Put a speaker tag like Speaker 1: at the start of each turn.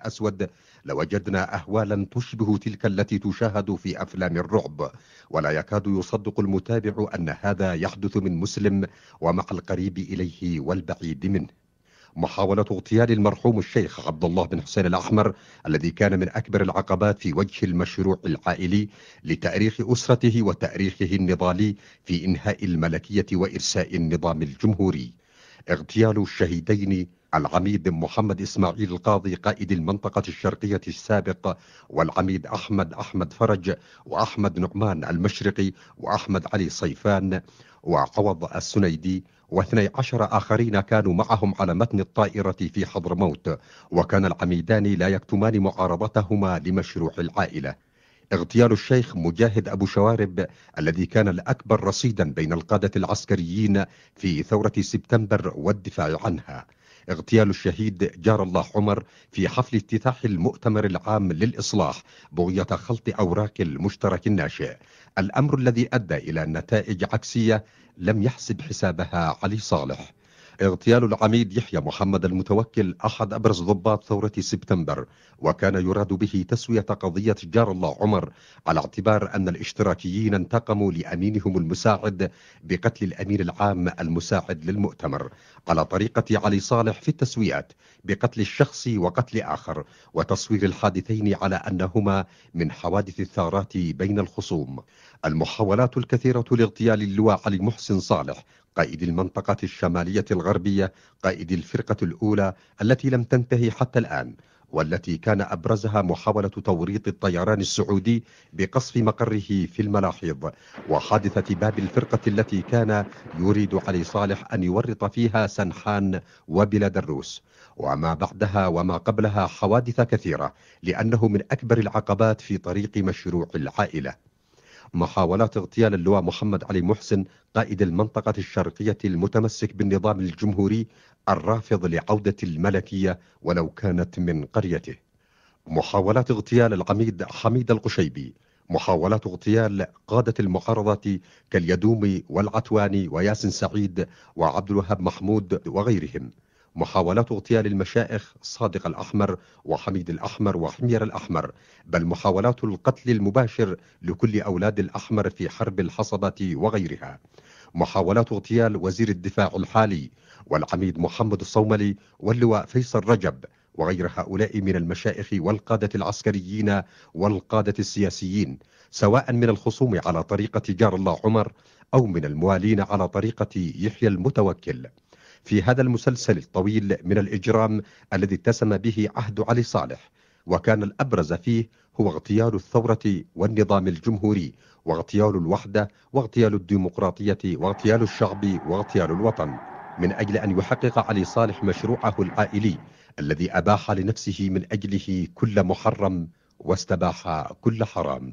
Speaker 1: الأسود لوجدنا أهوالا تشبه تلك التي تشاهد في أفلام الرعب ولا يكاد يصدق المتابع أن هذا يحدث من مسلم ومع القريب إليه والبعيد منه محاولة اغتيال المرحوم الشيخ عبد الله بن حسين الأحمر الذي كان من أكبر العقبات في وجه المشروع العائلي لتأريخ أسرته وتأريخه النضالي في إنهاء الملكية وإرساء النظام الجمهوري اغتيال الشهيدين العميد محمد إسماعيل القاضي قائد المنطقة الشرقية السابق والعميد أحمد أحمد فرج وأحمد نعمان المشرقي وأحمد علي صيفان وعوض السنيدي واثني عشر آخرين كانوا معهم على متن الطائرة في حضرموت وكان العميدان لا يكتمان معارضتهما لمشروع العائلة اغتيال الشيخ مجاهد أبو شوارب الذي كان الأكبر رصيدا بين القادة العسكريين في ثورة سبتمبر والدفاع عنها اغتيال الشهيد جار الله عمر في حفل افتتاح المؤتمر العام للإصلاح بغية خلط أوراق المشترك الناشئ الأمر الذي أدى إلى نتائج عكسية لم يحسب حسابها علي صالح اغتيال العميد يحيى محمد المتوكل أحد أبرز ضباط ثورة سبتمبر وكان يراد به تسوية قضية جار الله عمر على اعتبار أن الاشتراكيين انتقموا لأمينهم المساعد بقتل الأمين العام المساعد للمؤتمر على طريقة علي صالح في التسويات بقتل الشخص وقتل آخر وتصوير الحادثين على أنهما من حوادث الثارات بين الخصوم المحاولات الكثيرة لاغتيال اللواء علي محسن صالح قائد المنطقة الشمالية الغربية قائد الفرقة الأولى التي لم تنتهي حتى الآن والتي كان أبرزها محاولة توريط الطيران السعودي بقصف مقره في الملاحظ وحادثة باب الفرقة التي كان يريد علي صالح أن يورط فيها سنحان وبلاد الروس وما بعدها وما قبلها حوادث كثيرة لأنه من أكبر العقبات في طريق مشروع العائلة محاولات اغتيال اللواء محمد علي محسن قائد المنطقة الشرقية المتمسك بالنظام الجمهوري الرافض لعودة الملكية ولو كانت من قريته محاولات اغتيال العميد حميد القشيبي محاولات اغتيال قادة المعارضة كاليدومي والعتواني وياسن سعيد وعبد الوهاب محمود وغيرهم محاولات اغتيال المشائخ صادق الأحمر وحميد الأحمر وحمير الأحمر بل محاولات القتل المباشر لكل أولاد الأحمر في حرب الحصبة وغيرها محاولات اغتيال وزير الدفاع الحالي والعميد محمد الصوملي واللواء فيصل رجب وغير هؤلاء من المشائخ والقادة العسكريين والقادة السياسيين سواء من الخصوم على طريقة جار الله عمر أو من الموالين على طريقة يحيى المتوكل في هذا المسلسل الطويل من الإجرام الذي اتسم به عهد علي صالح وكان الأبرز فيه هو اغتيال الثورة والنظام الجمهوري واغتيال الوحدة واغتيال الديمقراطية واغتيال الشعب واغتيال الوطن من أجل أن يحقق علي صالح مشروعه العائلي الذي أباح لنفسه من أجله كل محرم واستباح كل حرام